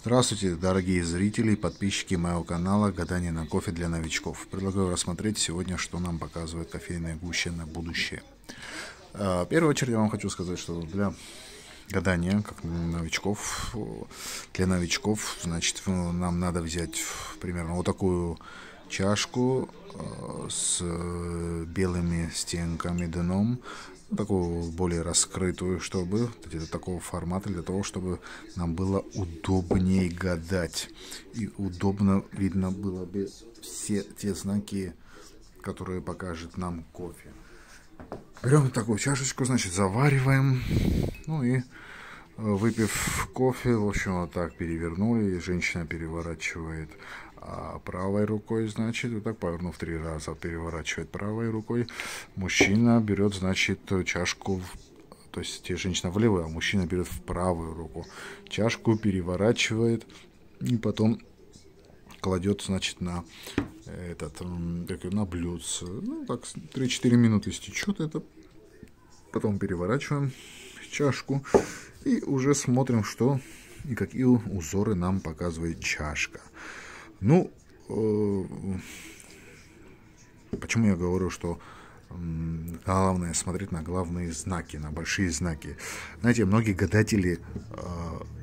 Здравствуйте, дорогие зрители и подписчики моего канала «Гадание на кофе для новичков». Предлагаю рассмотреть сегодня, что нам показывает кофейная гуща на будущее. А, в первую очередь я вам хочу сказать, что для гадания, как новичков, для новичков, значит, нам надо взять примерно вот такую чашку э, с э, белыми стенками дном, такую более раскрытую, чтобы где такого формата для того, чтобы нам было удобнее гадать и удобно видно было бы все те знаки, которые покажет нам кофе. Берем такую чашечку, значит, завариваем, ну и Выпив кофе, в общем, вот так перевернули, и женщина переворачивает а правой рукой, значит, вот так повернув три раза, переворачивает правой рукой. Мужчина берет, значит, чашку в то есть женщина в левую, а мужчина берет в правую руку чашку, переворачивает и потом кладет, значит, на этот, как, на блюдце. Ну, так, 3-4 минуты стечет это. Потом переворачиваем чашку. И уже смотрим, что и какие узоры нам показывает чашка. Ну, э, почему я говорю, что главное смотреть на главные знаки, на большие знаки. Знаете, многие гадатели э,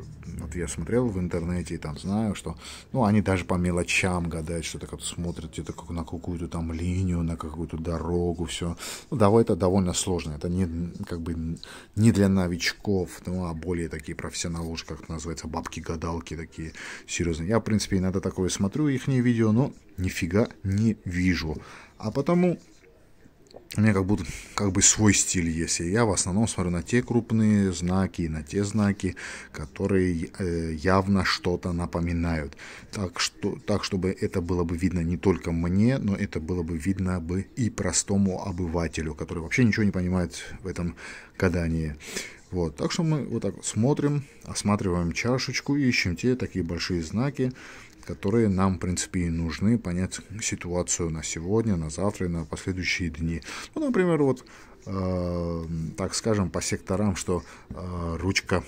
вот я смотрел в интернете и там знаю, что, ну, они даже по мелочам гадают, что-то как-то смотрят где-то как на какую-то там линию, на какую-то дорогу, все. Ну, давай это довольно сложно. Это не, как бы, не для новичков, ну, а более такие профессионалы уже, как называется, бабки-гадалки такие серьезные. Я, в принципе, иногда такое смотрю, их видео, но нифига не вижу. А потому у меня как будто как бы свой стиль есть. И я в основном смотрю на те крупные знаки на те знаки, которые э, явно что-то напоминают. Так, что, так, чтобы это было бы видно не только мне, но это было бы видно бы и простому обывателю, который вообще ничего не понимает в этом гадании. Вот, так что мы вот так смотрим, осматриваем чашечку, ищем те такие большие знаки, которые нам, в принципе, и нужны, понять ситуацию на сегодня, на завтра и на последующие дни. Ну, например, вот, э, так скажем, по секторам, что э, ручка,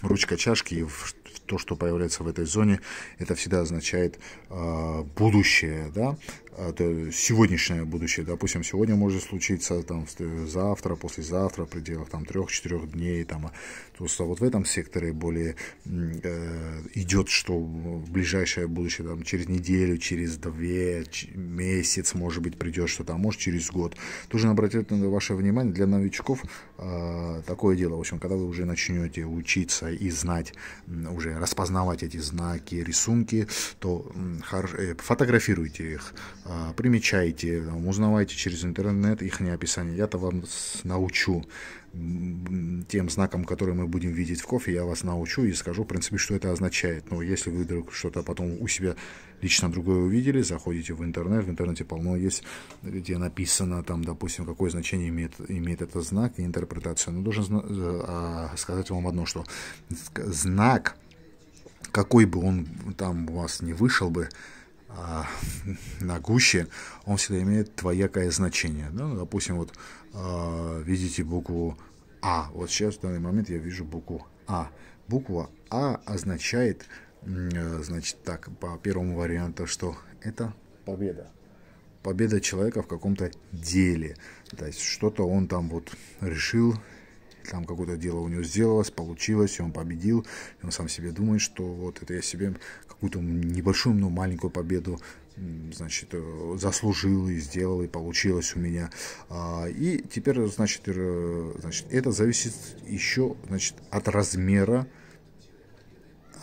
ручка чашки в то, что появляется в этой зоне, это всегда означает э, будущее, да, а, это сегодняшнее будущее, допустим, сегодня может случиться, там, э, завтра, послезавтра, в пределах там трех-четырех дней, там, а, то есть а вот в этом секторе более э, идет, что в ближайшее будущее, там, через неделю, через две, месяц, может быть, придет что-то, а может, через год. Тоже обратите на ваше внимание, для новичков э, такое дело, в общем, когда вы уже начнете учиться и знать, уже распознавать эти знаки, рисунки, то э, фотографируйте их, а, примечайте, узнавайте через интернет их описание. Я-то вам научу тем знакам, которые мы будем видеть в кофе, я вас научу и скажу, в принципе, что это означает. Но если вы вдруг что-то потом у себя лично другое увидели, заходите в интернет, в интернете полно есть, где написано, там, допустим, какое значение имеет, имеет этот знак и интерпретация. Но должен э, а, сказать вам одно, что знак, какой бы он там у вас не вышел бы, а, на гуще, он всегда имеет двоякое значение. Да? Ну, допустим, вот э, видите букву А. Вот сейчас в данный момент я вижу букву А. Буква А означает, э, значит, так, по первому варианту, что это победа. Победа человека в каком-то деле. То есть что-то он там вот решил, там какое-то дело у него сделалось, получилось, и он победил, и он сам себе думает, что вот это я себе какую-то небольшую, но маленькую победу значит, э, заслужил и сделал, и получилось у меня. А, и теперь, значит, значит это зависит еще, значит, от размера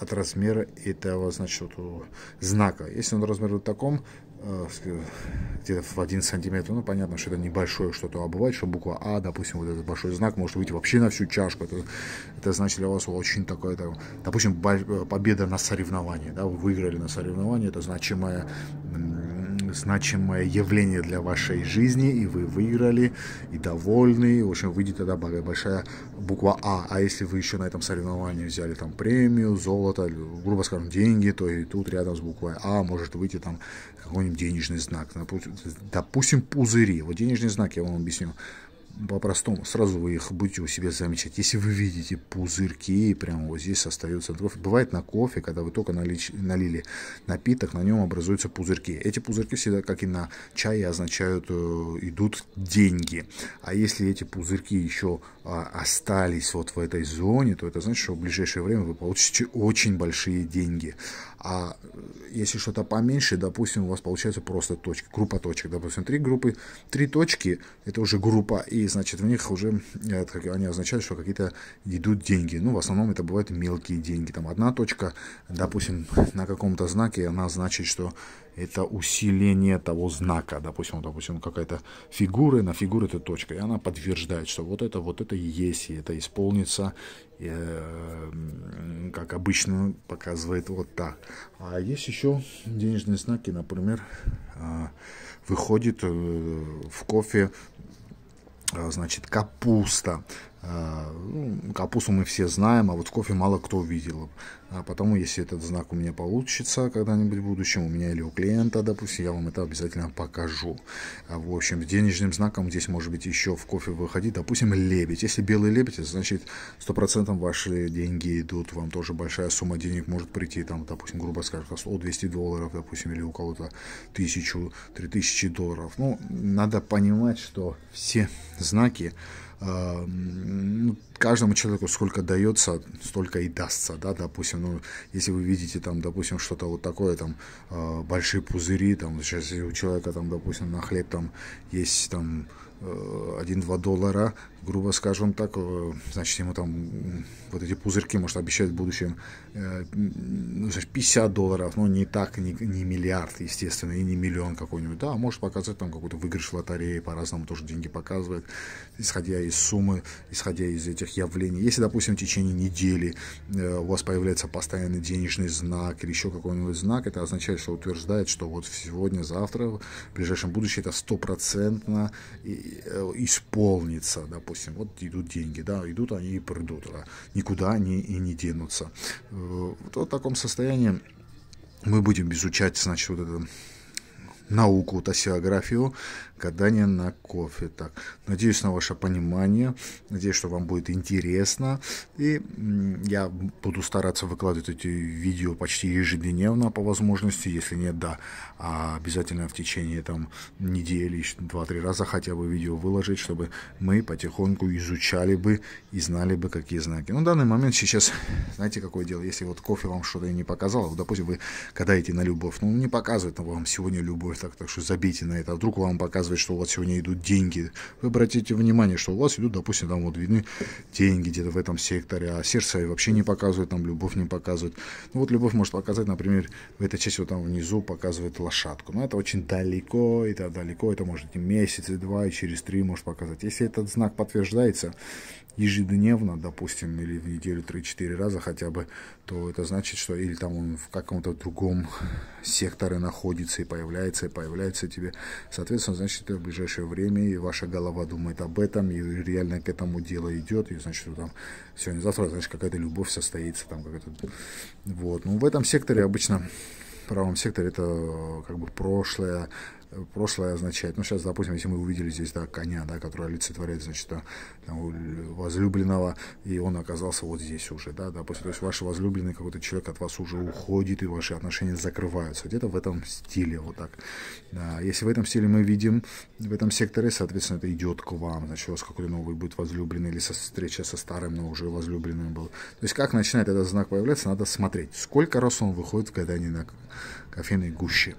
от размера этого, значит, знака. Если он размер в таком, Э, э, где-то в один сантиметр, ну, понятно, что это небольшое что-то, а бывает, что буква А, допустим, вот этот большой знак может быть вообще на всю чашку, это, это значит для вас очень такое, это, допустим, э, победа на соревновании, да, вы выиграли на соревновании, это значимое значимое явление для вашей жизни, и вы выиграли, и довольны, и, в общем, выйдет тогда большая буква А. А если вы еще на этом соревновании взяли там премию, золото, грубо скажем, деньги, то и тут рядом с буквой А может выйти там какой-нибудь денежный знак. Допустим, пузыри. Вот денежный знак, я вам объясню по-простому, сразу вы их будете у себя замечать. Если вы видите пузырьки, прямо вот здесь остается кровь. Бывает на кофе, когда вы только налич, налили напиток, на нем образуются пузырьки. Эти пузырьки всегда, как и на чае, означают, э, идут деньги. А если эти пузырьки еще э, остались вот в этой зоне, то это значит, что в ближайшее время вы получите очень большие деньги. А если что-то поменьше, допустим, у вас получается просто точки, группа точек. Допустим, три группы, три точки, это уже группа, и значит, в них уже э, они означают, что какие-то идут деньги. Ну, в основном это бывают мелкие деньги. Там одна точка, допустим, на каком-то знаке, она значит, что это усиление того знака. Допустим, допустим какая-то фигура, на фигуре это точка. И она подтверждает, что вот это, вот это и есть, и это исполнится, э, как обычно показывает вот так. А есть еще денежные знаки, например, э, выходит э, в кофе а, значит, капуста, Э, ну, капусту мы все знаем, а вот кофе мало кто видел. А потому, если этот знак у меня получится когда-нибудь в будущем, у меня или у клиента, допустим, я вам это обязательно покажу. А, в общем, денежным знаком здесь может быть еще в кофе выходить, допустим, лебедь. Если белый лебедь, значит, 100% ваши деньги идут, вам тоже большая сумма денег может прийти, там, допустим, грубо скажем, 100-200 долларов, допустим, или у кого-то 1000-3000 долларов. Ну, надо понимать, что все знаки, Эм, каждому человеку сколько дается, столько и дастся, да, допустим, ну, если вы видите там, допустим, что-то вот такое, там, э, большие пузыри, там, сейчас у человека там, допустим, на хлеб там есть там 1-2 э, доллара, грубо скажем так, э, значит, ему там вот эти пузырьки, может, обещают в будущем э, ну, значит, 50 долларов, но не так, не, не миллиард, естественно, и не миллион какой-нибудь, да, может показать там какой-то выигрыш в лотереи, по-разному тоже деньги показывает, исходя из суммы, исходя из этих явлений. Если, допустим, в течение недели э, у вас появляется постоянный денежный знак или еще какой-нибудь знак, это означает, что утверждает, что вот сегодня, завтра, в ближайшем будущем это стопроцентно исполнится, допустим, допустим, вот идут деньги, да, идут они и придут, да, никуда они и не денутся. Э, вот в таком состоянии мы будем изучать, значит, вот эту науку, тосиографию, гадание на кофе. Так, надеюсь на ваше понимание, надеюсь, что вам будет интересно. И я буду стараться выкладывать эти видео почти ежедневно по возможности, если нет, да, а обязательно в течение там недели, два-три раза хотя бы видео выложить, чтобы мы потихоньку изучали бы и знали бы, какие знаки. Но в данный момент сейчас, знаете, какое дело, если вот кофе вам что-то не показало, вот, допустим, вы гадаете на любовь, ну, не показывает вам сегодня любовь, так, так что забейте на это, а вдруг вам показывает показывает, что у вас сегодня идут деньги. Вы обратите внимание, что у вас идут, допустим, там вот видны деньги где-то в этом секторе, а сердце вообще не показывает, там любовь не показывает. Ну вот любовь может показать, например, в этой части вот там внизу показывает лошадку. Но это очень далеко, это далеко, это может и месяц, и два, и через три может показать. Если этот знак подтверждается, ежедневно, допустим, или в неделю 3-4 раза хотя бы, то это значит, что или там он в каком-то другом секторе находится и появляется, и появляется тебе. Соответственно, значит, что в ближайшее время, и ваша голова думает об этом, и реально к этому дело идет, и значит, там сегодня-завтра, значит, какая-то любовь состоится, там какая-то... Вот, ну, в этом секторе обычно, в правом секторе это э, как бы прошлое, прошлое означает. Ну, сейчас, допустим, если мы увидели здесь, да, коня, да, который олицетворяет, значит, там, возлюбленного, и он оказался вот здесь уже, да, допустим, то есть ваш возлюбленный какой-то человек от вас уже уходит, и ваши отношения закрываются. Где-то в этом стиле, вот так. Да, если в этом стиле мы видим, в этом секторе, соответственно, это идет к вам, значит, у вас какой-то новый будет возлюбленный, или со, встреча со старым, но уже возлюбленным был. То есть как начинает этот знак появляться, надо смотреть, сколько раз он выходит в гадании на кофейной гуще.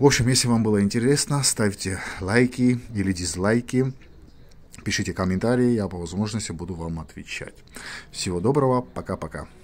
В общем, если вам было интересно, ставьте лайки или дизлайки, пишите комментарии, я по возможности буду вам отвечать. Всего доброго, пока-пока.